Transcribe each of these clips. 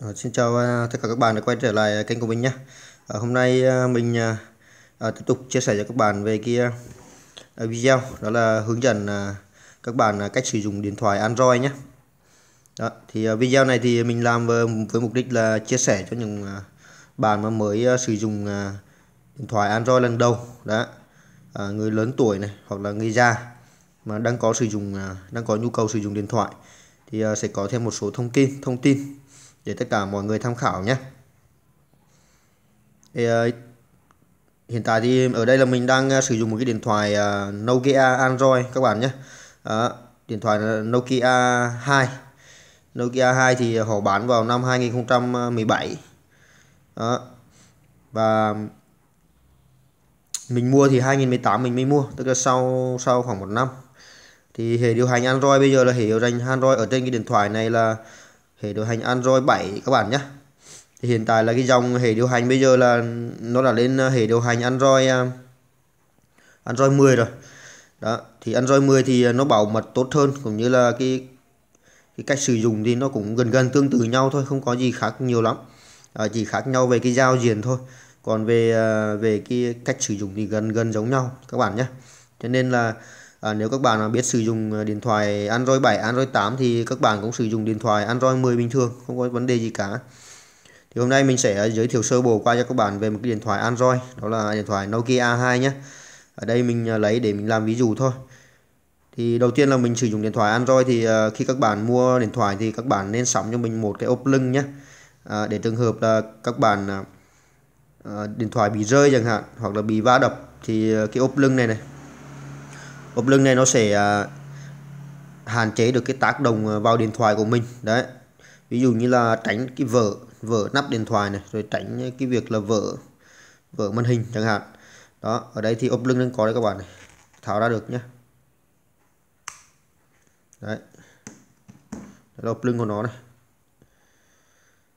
Ờ, xin chào à, tất cả các bạn đã quay trở lại kênh của mình nhé. Ờ, hôm nay à, mình à, tiếp tục chia sẻ cho các bạn về kia video đó là hướng dẫn các bạn cách sử dụng điện thoại Android nhé. Đó, thì video này thì mình làm với, mục đích là chia sẻ cho những bạn mà mới sử dụng điện thoại Android lần đầu đó, người lớn tuổi này hoặc là người già mà đang có sử dụng đang có nhu cầu sử dụng điện thoại thì sẽ có thêm một số thông tin thông tin để tất cả mọi người tham khảo nhé ờ, hiện tại thì ở đây là mình đang ờ, sử dụng một cái điện thoại ờ, Nokia Android các bạn nhé Đó, điện thoại Nokia 2 Nokia 2 thì họ bán vào năm 2017 Đó. và mình mua thì 2018 mình mới mua tức là sau sau khoảng một năm thì hệ điều hành Android bây giờ là hệ điều hành Android ở trên cái điện thoại này là hệ điều hành Android 7 các bạn nhé thì hiện tại là cái dòng hệ điều hành bây giờ là nó đã lên ờ, hệ điều hành Android ờ, Android 10 rồi đó thì Android 10 thì ờ, nó bảo mật tốt hơn cũng như là cái cái cách sử dụng thì nó cũng gần gần tương tự nhau thôi không có gì khác nhiều lắm à, chỉ khác nhau về cái giao diện thôi còn về về cái cách sử dụng thì gần gần giống nhau các bạn nhé cho nên là À, nếu các bạn biết sử dụng à, điện thoại Android 7, Android 8 thì các bạn cũng sử dụng điện thoại Android 10 bình thường, không có vấn đề gì cả. Thì hôm nay mình sẽ à, giới thiệu sơ bộ qua cho các bạn về một cái điện thoại Android, đó là điện thoại Nokia 2 nhé. Ở đây mình à, lấy để mình làm ví dụ thôi. Thì đầu tiên là mình sử dụng điện thoại Android thì khi các bạn mua điện thoại thì các bạn nên sắm cho mình một cái ốp lưng nhé. À, để trường hợp là các bạn à, điện thoại bị rơi chẳng hạn hoặc là bị va đập thì cái ốp lưng này này ốp lưng này nó sẽ à, hạn chế được cái tác động à, vào điện thoại của mình đấy ví dụ như là tránh cái vỡ vỡ nắp điện thoại này rồi tránh cái việc là vỡ vỡ màn hình chẳng hạn đó ở đây thì ốp lưng đang có đấy các bạn này tháo ra được nhé đấy đó là ốp lưng của nó này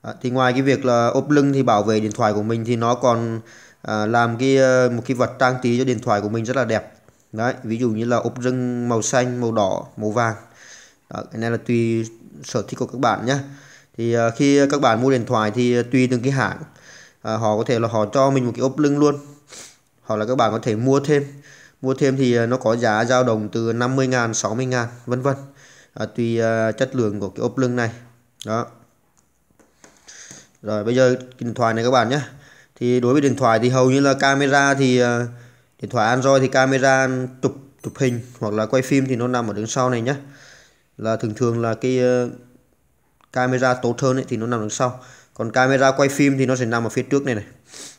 à, thì ngoài cái việc là ốp lưng thì bảo vệ điện thoại của mình thì nó còn à, làm cái à, một cái vật trang trí cho điện thoại của mình rất là đẹp đấy ví dụ như là ốp rừng màu xanh màu đỏ màu vàng đó, cái này là tùy sở thích của các bạn nhé thì uh, khi các bạn mua điện thoại thì tùy từng cái hãng uh, họ có thể là họ cho mình một cái ốp lưng luôn hoặc là các bạn có thể mua thêm mua thêm thì à, nó có giá dao động từ 50 ngàn 60 ngàn vân vân à, tùy uh, chất lượng của cái ốp lưng này đó rồi bây giờ điện thoại này các bạn nhé thì đối với điện thoại thì hầu như là camera thì uh, điện thoại Android thì camera chụp chụp hình hoặc là quay phim thì nó nằm ở đứng sau này nhé là thường thường là cái ờ, camera tốt hơn ấy, thì nó nằm đằng sau còn camera quay phim thì nó sẽ nằm ở phía trước này này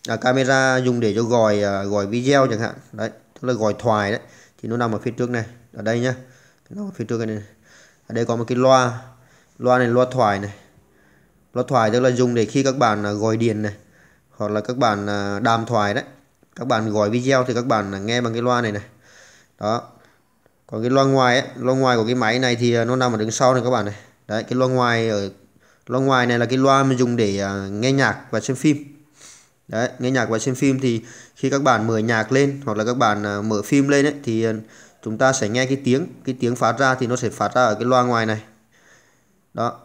à, camera dùng để cho gọi uh, gọi video chẳng hạn đấy tức là gọi thoại đấy thì nó nằm ở phía trước này ở đây nhá nó ở phía trước này, này ở đây có một cái loa loa này loa thoại này loa thoại tức là dùng để khi các bạn uh, gọi điện này hoặc là các bạn à, đàm thoại đấy các bạn gọi video thì các bạn nghe bằng cái loa này này đó còn cái loa ngoài ấy, loa ngoài của cái máy này thì à, nó nằm ở đằng sau này các bạn này đấy cái loa ngoài ở loa ngoài này là cái loa mình dùng để à, nghe nhạc và xem phim đấy nghe nhạc và xem phim thì khi các bạn mở nhạc lên hoặc là các bạn à, mở phim lên ấy, thì chúng ta sẽ nghe cái tiếng cái tiếng phát ra thì nó sẽ phát ra ở cái loa ngoài này đó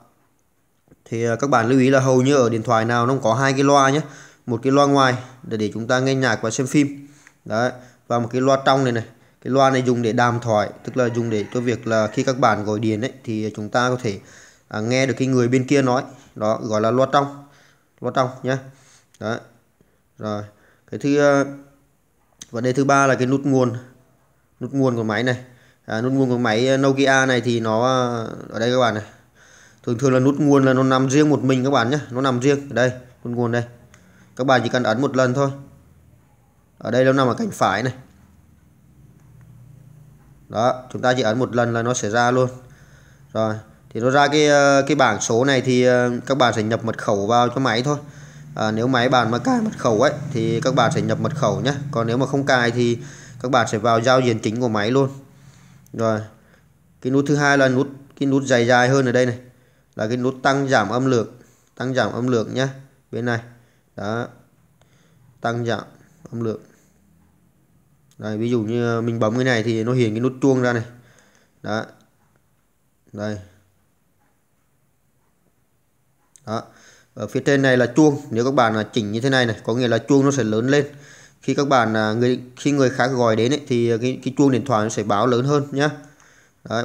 thì các bạn lưu ý là hầu như ở điện thoại nào nó có hai cái loa nhé một cái loa ngoài để, để chúng ta nghe nhạc và xem phim đấy và một cái loa trong này này cái loa này dùng để đàm thoại tức là dùng để cho việc là khi các bạn gọi điện ấy thì chúng ta có thể à, nghe được cái người bên kia nói đó gọi là loa trong loa trong nhé đấy rồi cái thứ uh, vấn đề thứ ba là cái nút nguồn nút nguồn của máy này à, nút nguồn của máy Nokia này thì nó ờ, ở đây các bạn này thường thường là nút nguồn là nó nằm riêng một mình các bạn nhé nó nằm riêng ở đây nút nguồn đây các bạn chỉ cần ấn một lần thôi ở đây nó nằm ở cánh phải này đó chúng ta chỉ ấn một lần là nó sẽ ra luôn rồi thì nó ra cái ờ, cái bảng số này thì ờ, các bạn sẽ nhập mật khẩu vào cho máy thôi à, nếu máy bạn mà cài mật khẩu ấy thì các bạn sẽ nhập mật khẩu nhé còn nếu mà không cài thì các bạn sẽ vào giao diện chính của máy luôn rồi cái nút thứ hai là nút cái nút dài dài hơn ở đây này là cái nút tăng giảm âm lượng tăng giảm âm lượng nhé bên này đã tăng giảm âm lượng đây ví dụ như mình bấm cái này thì nó hiển cái nút chuông ra này đó đây đó ở phía trên này là chuông nếu các bạn là chỉnh như thế này này có nghĩa là chuông nó sẽ lớn lên khi các bạn là người khi người khác gọi đến ấy, thì cái, cái chuông điện thoại nó sẽ báo lớn hơn nhá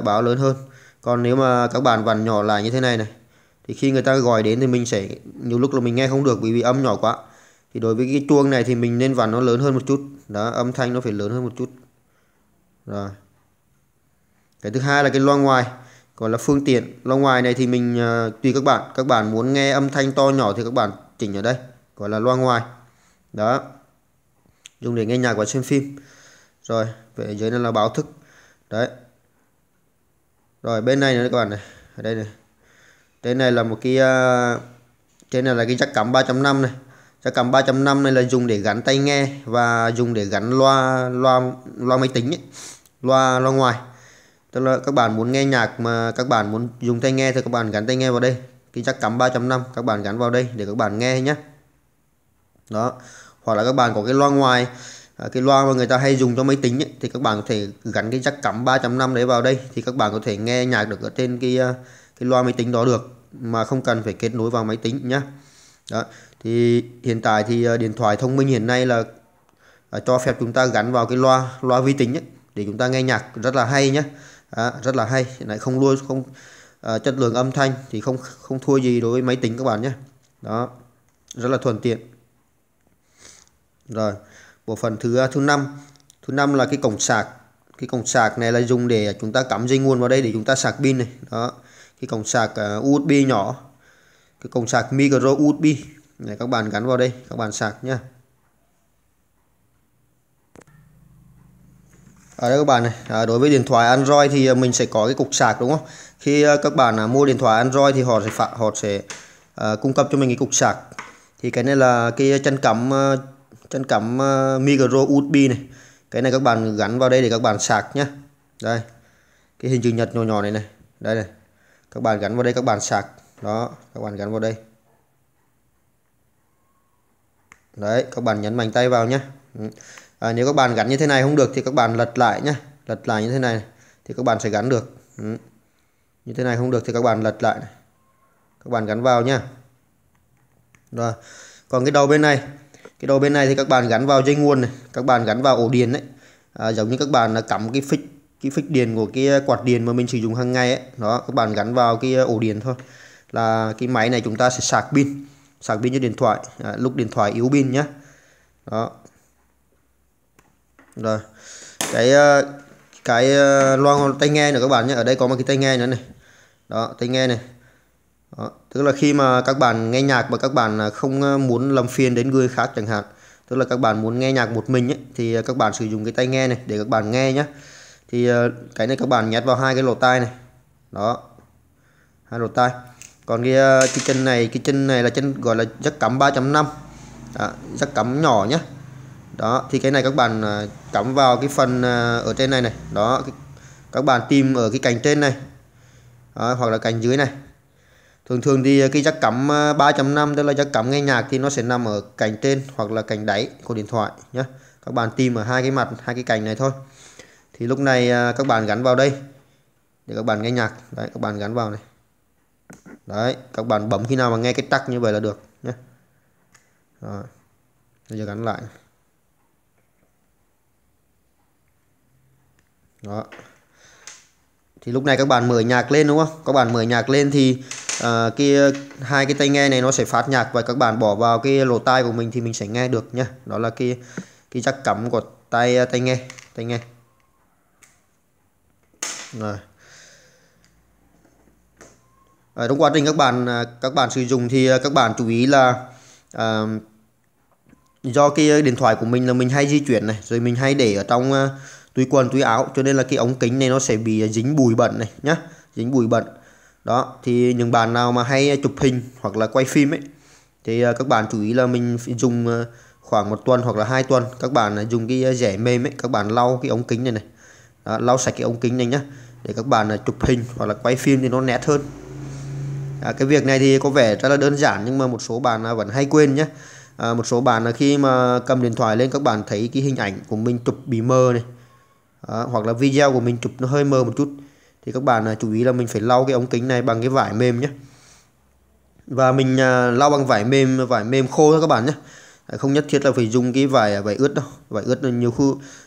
báo lớn hơn còn nếu mà các bạn vặn nhỏ lại như thế này này thì khi người ta gọi đến thì mình sẽ nhiều lúc là mình nghe không được vì, vì âm nhỏ quá thì đối với cái chuông này thì mình nên vặn nó lớn hơn một chút đó âm thanh nó phải lớn hơn một chút rồi cái thứ hai là cái loa ngoài gọi là phương tiện loa ngoài này thì mình uh, tùy các bạn các bạn muốn nghe âm thanh to nhỏ thì các bạn chỉnh ở đây gọi là loa ngoài đó dùng để nghe nhạc và xem phim rồi về dưới này là báo thức đấy rồi bên này nữa các bạn này ở đây này trên này là một cái uh, à, trên này là cái jack cắm 3.5 này jack cắm 3.5 này là dùng để gắn tai nghe và dùng để gắn loa loa loa máy tính ấy. loa loa ngoài tức là các bạn muốn nghe nhạc mà các bạn muốn dùng tai nghe thì các bạn gắn tai nghe vào đây cái jack cắm 3.5 các bạn gắn vào đây để các bạn nghe nhé đó hoặc là các bạn có cái loa ngoài à, cái loa mà người ta hay dùng cho máy tính ấy, thì các bạn có thể gắn cái jack cắm 3.5 đấy vào đây thì các bạn có thể nghe nhạc được ở trên cái à, cái loa máy tính đó được mà không cần phải kết nối vào máy tính nhé đó thì hiện tại thì ờ, điện thoại thông minh hiện nay là ờ, cho phép chúng ta gắn vào cái loa loa vi tính ấy, để chúng ta nghe nhạc rất là hay nhé à, rất là hay lại không lua không à, chất lượng âm thanh thì không không thua gì đối với máy tính các bạn nhé đó rất là thuận tiện rồi bộ phần thứ thứ năm thứ năm là cái cổng sạc cái cổng sạc này là dùng để chúng ta cắm dây nguồn vào đây để chúng ta sạc pin này đó cái cổng sạc à, USB nhỏ cái cổng sạc micro USB này các bạn gắn vào đây các bạn sạc nhá ở đây các bạn này à, đối với điện thoại Android thì à, mình sẽ có cái cục sạc đúng không khi các bạn à, mua điện thoại Android thì họ sẽ họ sẽ cung cấp cho mình cái cục sạc thì cái này là cái chân cắm chân cắm micro USB này cái này các bạn gắn vào đây để các bạn sạc nhá đây cái hình chữ nhật nhỏ nhỏ này này đây này các bạn gắn vào đây các bạn sạc đó các bạn gắn vào đây đấy các bạn nhấn mạnh tay vào nhé à, nếu các bạn gắn như thế này không được thì các bạn lật lại nhé lật lại như thế này thì các bạn sẽ gắn được như thế này không được thì các bạn lật lại các bạn gắn vào nhé rồi còn cái đầu bên này cái đầu bên này thì các bạn gắn vào dây nguồn này các bạn gắn vào ổ điện đấy à, giống như các bạn cắm cái phích cái phích điện của cái ờ, quạt điện mà mình sử dụng hàng ngày ấy đó các bạn gắn vào cái ờ, ổ điện thôi là cái máy này chúng ta sẽ sạc pin sạc pin cho điện thoại à, lúc điện thoại yếu pin nhé đó rồi cái ờ, cái loa tai nghe nữa các bạn nhé ở đây có một cái tai nghe nữa này đó tai nghe này đó. tức là khi mà các bạn nghe nhạc mà các bạn à, không muốn làm phiền đến người khác chẳng hạn tức là các bạn muốn nghe nhạc một mình ấy, thì các bạn sử dụng cái tai nghe này để các bạn nghe nhé thì ờ, cái này các bạn nhét vào hai cái lỗ tai này đó hai lỗ tai còn cái, ờ, cái chân này cái chân này là chân gọi là giắc cắm 3.5 giắc cắm nhỏ nhé đó thì cái này các bạn ờ, cắm vào cái phần ở trên này này đó các bạn tìm ở cái cành trên này đó, hoặc là cành dưới này thường thường thì cái jack cắm 3.5 tức là jack cắm nghe nhạc thì nó sẽ nằm ở cành trên hoặc là cành đáy của điện thoại nhé các bạn tìm ở hai cái mặt hai cái cành này thôi thì lúc này à, các bạn gắn vào đây để các bạn nghe nhạc đấy các bạn gắn vào này đấy các bạn bấm khi nào mà nghe cái tắc như vậy là được nhé rồi bây giờ gắn lại đó thì lúc này các bạn mở nhạc lên đúng không các bạn mở nhạc lên thì à, cái hai cái tai nghe này nó sẽ phát nhạc và các bạn bỏ vào cái lỗ tai của mình thì mình sẽ nghe được nhá đó là cái cái chắc cắm của tai à, tai nghe tai nghe rồi à, trong quá trình các bạn à, các bạn sử dụng thì à, các bạn chú ý là à, do cái điện thoại của mình là mình hay di chuyển này rồi mình hay để ở trong uh, túi quần túi áo cho nên là cái ống kính này nó sẽ bị dính bụi bẩn này nhá dính bụi bẩn đó thì những bạn nào mà hay chụp hình hoặc là quay phim ấy thì các bạn chú ý là mình dùng khoảng một tuần hoặc là hai tuần các bạn dùng cái rẻ mềm ấy các bạn lau cái ống kính này này đó, lau sạch cái ống kính này nhá để các bạn à, chụp hình hoặc là quay phim thì nó nét hơn à, cái việc này thì có vẻ rất là đơn giản nhưng mà một số bạn à, vẫn hay quên nhé à, một số bạn là khi mà cầm điện thoại lên các bạn thấy cái hình ảnh của mình chụp bị mờ này à, hoặc là video của mình chụp nó hơi mờ một chút thì các bạn à, chú ý là mình phải lau cái ống kính này bằng cái vải mềm nhé và mình à, lau bằng vải mềm vải mềm khô thôi các bạn nhé không nhất thiết là phải dùng cái vải à, vải ướt đâu vải ướt nhiều khi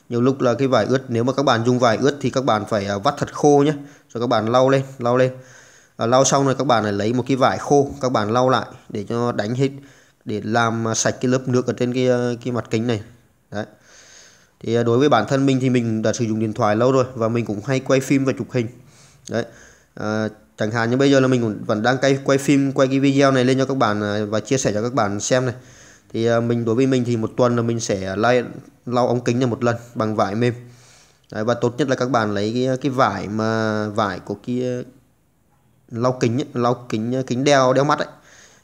nhiều lúc là cái vải ướt nếu mà các bạn dùng vải ướt thì các bạn phải à, vắt thật khô nhé rồi các bạn lau lên lau lên à, lau xong rồi các bạn lại lấy một cái vải khô các bạn lau lại để cho đánh hết để làm à, sạch cái lớp nước ở trên cái cái mặt kính này đấy thì đối với bản thân mình thì mình đã sử dụng điện thoại lâu rồi và mình cũng hay quay phim và chụp hình đấy à, chẳng hạn như bây giờ là mình vẫn đang quay quay phim quay cái video này lên cho các bạn và chia sẻ cho các bạn xem này thì à, mình đối với mình thì một tuần là mình sẽ lau lau ống kính là một lần bằng vải mềm Đấy, và tốt nhất là các bạn lấy cái, cái vải mà vải của kia lau kính lau kính à, kính đeo đeo mắt ấy.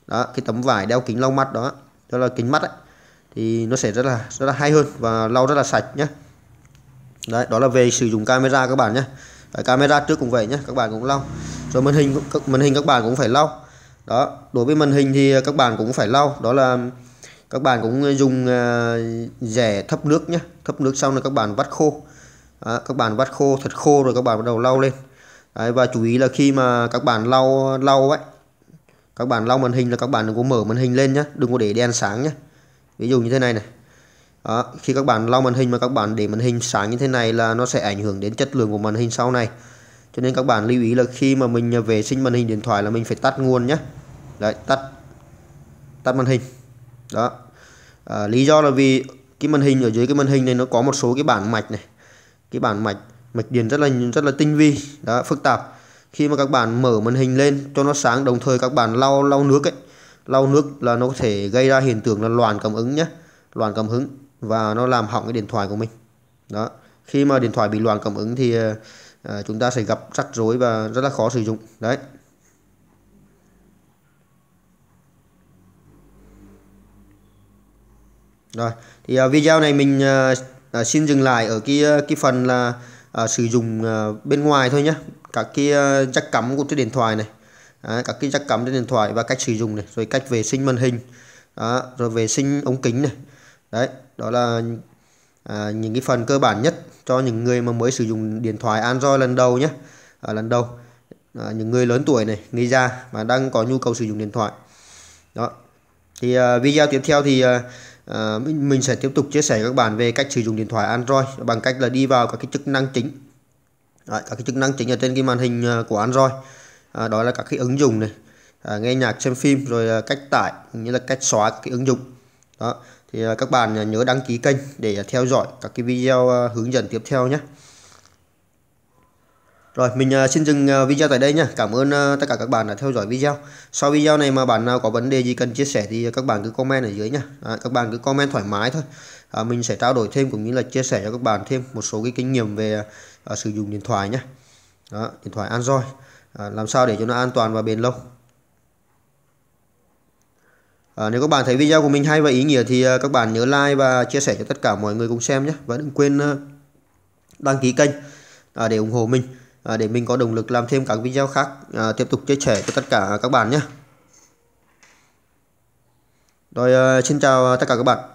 đó cái tấm vải đeo kính lau mắt đó đó là kính mắt ấy. thì nó sẽ rất là rất là hay hơn và lau rất là sạch nhé đấy đó là về sử dụng camera các bạn nhé Đấy, camera trước cũng vậy nhé các bạn cũng lau rồi màn hình màn hình các bạn cũng phải lau đó đối với màn hình thì các bạn cũng phải lau đó là các bạn cũng ờ, dùng ờ, rẻ thấp nước nhé thấp nước xong rồi các bạn vắt khô Đó, các bạn vắt khô thật khô rồi các bạn bắt đầu lau lên Đấy, và chú ý là khi mà các bạn lau lau ấy các bạn lau màn hình là các bạn đừng có mở màn hình lên nhé đừng có để đèn sáng nhé ví dụ như thế này này Đó, khi các bạn lau màn hình mà các bạn để màn hình sáng như thế này là nó sẽ ảnh hưởng đến chất lượng của màn hình sau này cho nên các bạn lưu ý là khi mà mình ờ, vệ sinh màn hình điện thoại là mình phải tắt nguồn nhé đấy tắt tắt màn hình đó à, lý do là vì cái màn hình ở dưới cái màn hình này nó có một số cái bản mạch này cái bản mạch mạch điện rất là rất là tinh vi đó phức tạp khi mà các bạn mở màn hình lên cho nó sáng đồng thời các bạn lau lau nước ấy lau nước là nó có thể gây ra hiện tượng là loạn cảm ứng nhé loạn cảm ứng và nó làm hỏng cái điện thoại của mình đó khi mà điện thoại bị loạn cảm ứng thì uh, chúng ta sẽ gặp rắc rối và rất là khó sử dụng đấy rồi thì uh, video này mình uh, uh, xin dừng lại ở cái cái phần là uh, sử dụng uh, bên ngoài thôi nhé các cái uh, jack cắm của cái điện thoại này Đấy, các cái jack cắm trên điện thoại và cách sử dụng này rồi cách vệ sinh màn hình đó, rồi vệ sinh ống kính này đấy đó là à, những cái phần cơ bản nhất cho những người mà mới sử dụng điện thoại Android lần đầu nhé à, lần đầu à, những người lớn tuổi này người già mà đang có nhu cầu sử dụng điện thoại đó thì à, video tiếp theo thì à, Ờ, mình, mình sẽ tiếp tục chia sẻ các bạn về cách sử dụng điện thoại Android bằng cách là đi vào các cái chức năng chính Đấy, các cái chức năng chính ở trên cái màn hình ờ, của Android à, đó là các cái ứng dụng này à, nghe nhạc xem phim rồi cách tải như là cách xóa các cái ứng dụng đó thì các bạn nhớ đăng ký kênh để theo dõi các cái video hướng dẫn tiếp theo nhé rồi mình à, xin dừng à, video tại đây nha. Cảm ơn à, tất cả các bạn đã theo dõi video. Sau video này mà bạn nào có vấn đề gì cần chia sẻ thì các bạn cứ comment ở dưới nha. À, các bạn cứ comment thoải mái thôi. À, mình sẽ trao đổi thêm cũng như là chia sẻ cho các bạn thêm một số cái kinh nghiệm về à, sử dụng điện thoại nhé. điện thoại Android à, làm sao để cho nó an toàn và bền lâu. À, nếu các bạn thấy video của mình hay và ý nghĩa thì các bạn nhớ like và chia sẻ cho tất cả mọi người cùng xem nhé. Và đừng quên đăng ký kênh để ủng hộ mình. À, để mình có động lực làm thêm các video khác à, tiếp tục chia sẻ cho tất cả các bạn nhé rồi à, xin chào tất cả các bạn